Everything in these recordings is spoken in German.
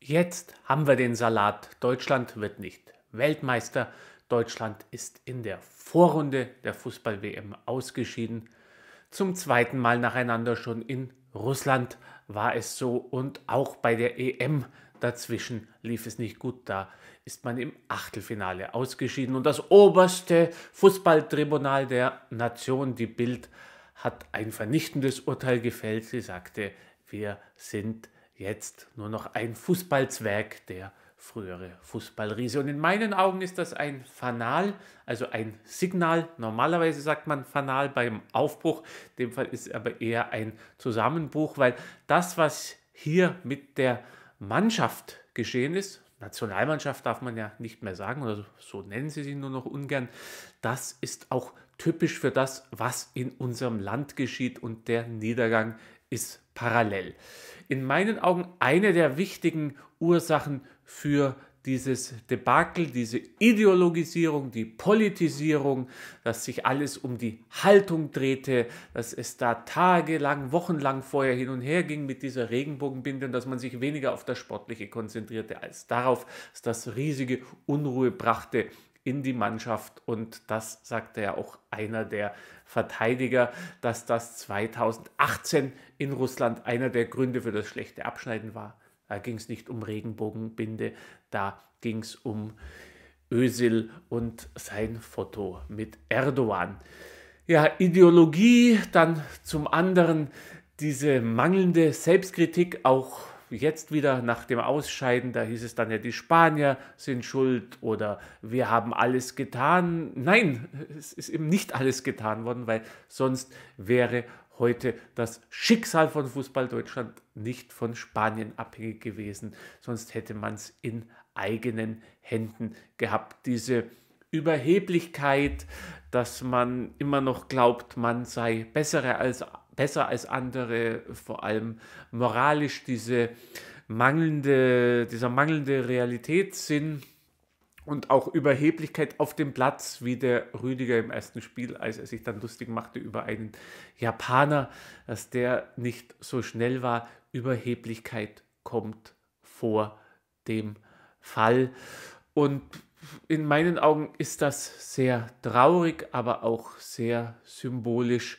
Jetzt haben wir den Salat. Deutschland wird nicht Weltmeister. Deutschland ist in der Vorrunde der Fußball-WM ausgeschieden. Zum zweiten Mal nacheinander schon in Russland war es so und auch bei der EM dazwischen lief es nicht gut. Da ist man im Achtelfinale ausgeschieden und das oberste Fußballtribunal der Nation, die Bild, hat ein vernichtendes Urteil gefällt. Sie sagte, wir sind nicht jetzt nur noch ein Fußballzwerg, der frühere Fußballriese. Und in meinen Augen ist das ein Fanal, also ein Signal. Normalerweise sagt man Fanal beim Aufbruch, in dem Fall ist es aber eher ein Zusammenbruch, weil das, was hier mit der Mannschaft geschehen ist, Nationalmannschaft darf man ja nicht mehr sagen, oder so nennen sie sie nur noch ungern, das ist auch typisch für das, was in unserem Land geschieht und der Niedergang ist parallel. In meinen Augen eine der wichtigen Ursachen für dieses Debakel, diese Ideologisierung, die Politisierung, dass sich alles um die Haltung drehte, dass es da tagelang, wochenlang vorher hin und her ging mit dieser Regenbogenbinde und dass man sich weniger auf das Sportliche konzentrierte als darauf, dass das riesige Unruhe brachte in die Mannschaft. Und das sagte ja auch einer der Verteidiger, dass das 2018 in Russland einer der Gründe für das schlechte Abschneiden war. Da ging es nicht um Regenbogenbinde, da ging es um Ösil und sein Foto mit Erdogan. Ja, Ideologie, dann zum anderen diese mangelnde Selbstkritik auch jetzt wieder nach dem Ausscheiden, da hieß es dann ja, die Spanier sind schuld oder wir haben alles getan. Nein, es ist eben nicht alles getan worden, weil sonst wäre heute das Schicksal von Fußball Deutschland nicht von Spanien abhängig gewesen. Sonst hätte man es in eigenen Händen gehabt. Diese Überheblichkeit, dass man immer noch glaubt, man sei bessere als besser als andere, vor allem moralisch diese mangelnde, dieser mangelnde Realitätssinn und auch Überheblichkeit auf dem Platz, wie der Rüdiger im ersten Spiel, als er sich dann lustig machte über einen Japaner, dass der nicht so schnell war. Überheblichkeit kommt vor dem Fall. Und in meinen Augen ist das sehr traurig, aber auch sehr symbolisch,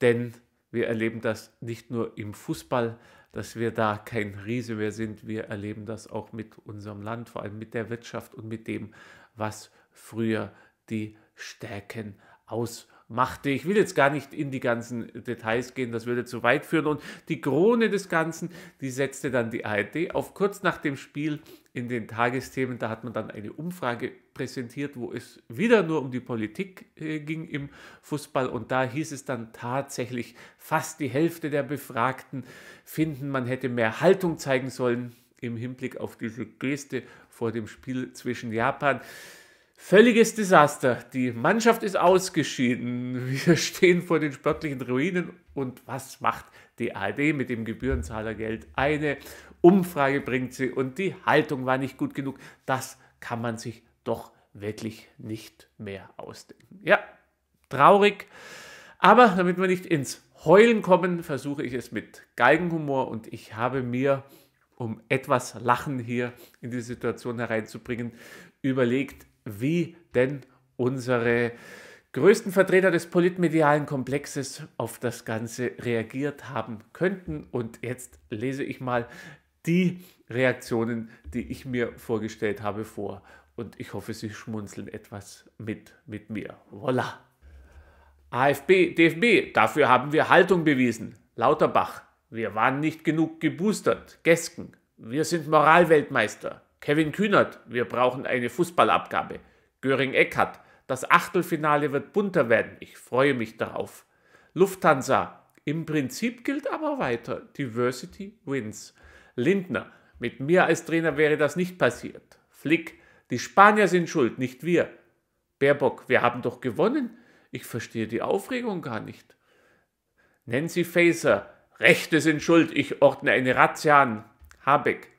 denn wir erleben das nicht nur im Fußball, dass wir da kein Riese mehr sind. Wir erleben das auch mit unserem Land, vor allem mit der Wirtschaft und mit dem, was früher die Stärken ausmacht machte. Ich will jetzt gar nicht in die ganzen Details gehen, das würde zu weit führen. Und die Krone des Ganzen, die setzte dann die ARD auf kurz nach dem Spiel in den Tagesthemen. Da hat man dann eine Umfrage präsentiert, wo es wieder nur um die Politik äh, ging im Fußball. Und da hieß es dann tatsächlich, fast die Hälfte der Befragten finden, man hätte mehr Haltung zeigen sollen im Hinblick auf diese Geste vor dem Spiel zwischen Japan. Völliges Desaster. Die Mannschaft ist ausgeschieden. Wir stehen vor den sportlichen Ruinen. Und was macht die ARD mit dem Gebührenzahlergeld? Eine Umfrage bringt sie und die Haltung war nicht gut genug. Das kann man sich doch wirklich nicht mehr ausdenken. Ja, traurig. Aber damit wir nicht ins Heulen kommen, versuche ich es mit Geigenhumor und ich habe mir um etwas Lachen hier in die Situation hereinzubringen, überlegt, wie denn unsere größten Vertreter des politmedialen Komplexes auf das Ganze reagiert haben könnten. Und jetzt lese ich mal die Reaktionen, die ich mir vorgestellt habe, vor. Und ich hoffe, Sie schmunzeln etwas mit, mit mir. Voilà. AfB, DFB, dafür haben wir Haltung bewiesen. Lauterbach, wir waren nicht genug geboostert. Gesken, wir sind Moralweltmeister. Kevin Kühnert, wir brauchen eine Fußballabgabe. Göring Eckhardt, das Achtelfinale wird bunter werden, ich freue mich darauf. Lufthansa, im Prinzip gilt aber weiter, Diversity wins. Lindner, mit mir als Trainer wäre das nicht passiert. Flick, die Spanier sind schuld, nicht wir. Baerbock, wir haben doch gewonnen. Ich verstehe die Aufregung gar nicht. Nancy Faeser, Rechte sind schuld, ich ordne eine Razzia an. Habeck,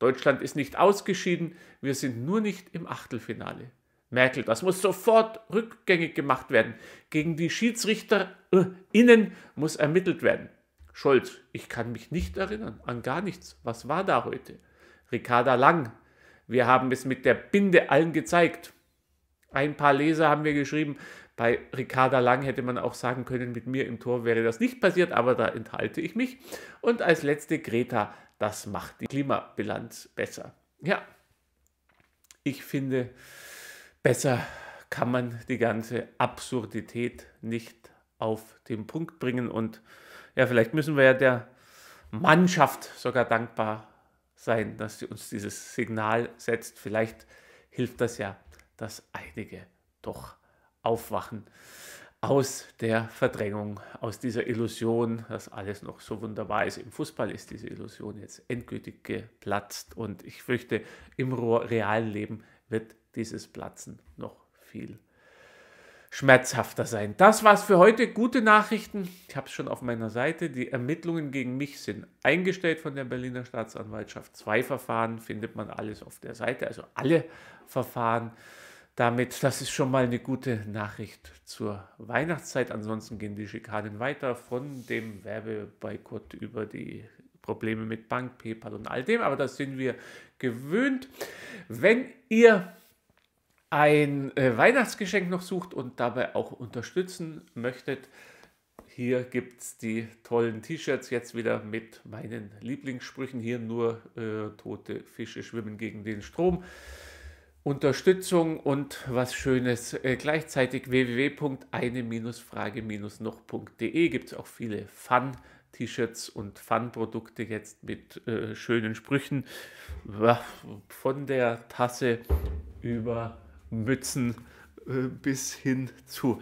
Deutschland ist nicht ausgeschieden, wir sind nur nicht im Achtelfinale. Merkel, das muss sofort rückgängig gemacht werden. Gegen die SchiedsrichterInnen äh, muss ermittelt werden. Scholz, ich kann mich nicht erinnern an gar nichts. Was war da heute? Ricarda Lang, wir haben es mit der Binde allen gezeigt. Ein paar Leser haben mir geschrieben, bei Ricarda Lang hätte man auch sagen können, mit mir im Tor wäre das nicht passiert, aber da enthalte ich mich. Und als letzte Greta, das macht die Klimabilanz besser. Ja, ich finde, besser kann man die ganze Absurdität nicht auf den Punkt bringen. Und ja, vielleicht müssen wir ja der Mannschaft sogar dankbar sein, dass sie uns dieses Signal setzt. Vielleicht hilft das ja, dass einige doch Aufwachen aus der Verdrängung, aus dieser Illusion, dass alles noch so wunderbar ist. Im Fußball ist diese Illusion jetzt endgültig geplatzt und ich fürchte, im realen Leben wird dieses Platzen noch viel schmerzhafter sein. Das war's für heute. Gute Nachrichten. Ich habe es schon auf meiner Seite. Die Ermittlungen gegen mich sind eingestellt von der Berliner Staatsanwaltschaft. Zwei Verfahren findet man alles auf der Seite, also alle Verfahren. Damit, das ist schon mal eine gute Nachricht zur Weihnachtszeit. Ansonsten gehen die Schikanen weiter von dem Werbeboykott über die Probleme mit Bank, PayPal und all dem, aber das sind wir gewöhnt. Wenn ihr ein äh, Weihnachtsgeschenk noch sucht und dabei auch unterstützen möchtet, hier gibt es die tollen T-Shirts jetzt wieder mit meinen Lieblingssprüchen. Hier nur äh, tote Fische schwimmen gegen den Strom. Unterstützung und was Schönes. Äh, gleichzeitig www.eine-frage-noch.de gibt es auch viele Fun-T-Shirts und Fun-Produkte jetzt mit äh, schönen Sprüchen von der Tasse über Mützen äh, bis hin zu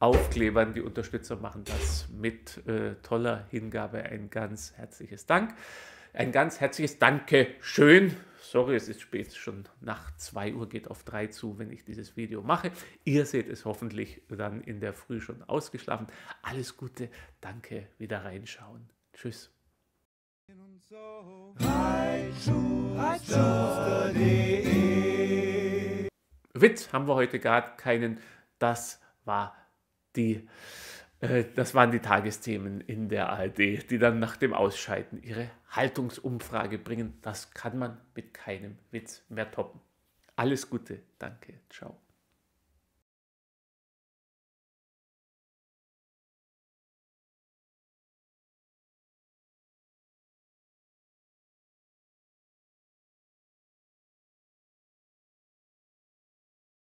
Aufklebern. Die Unterstützer machen das mit äh, toller Hingabe. Ein ganz herzliches Dank ein ganz herzliches Dankeschön. Sorry, es ist spät, schon nach 2 Uhr geht auf 3 zu, wenn ich dieses Video mache. Ihr seht es hoffentlich dann in der Früh schon ausgeschlafen. Alles Gute, danke, wieder reinschauen. Tschüss. Witz haben wir heute gar keinen. Das war die äh, das waren die Tagesthemen in der ARD, die dann nach dem Ausscheiden ihre Haltungsumfrage bringen. Das kann man mit keinem Witz mehr toppen. Alles Gute, danke, ciao.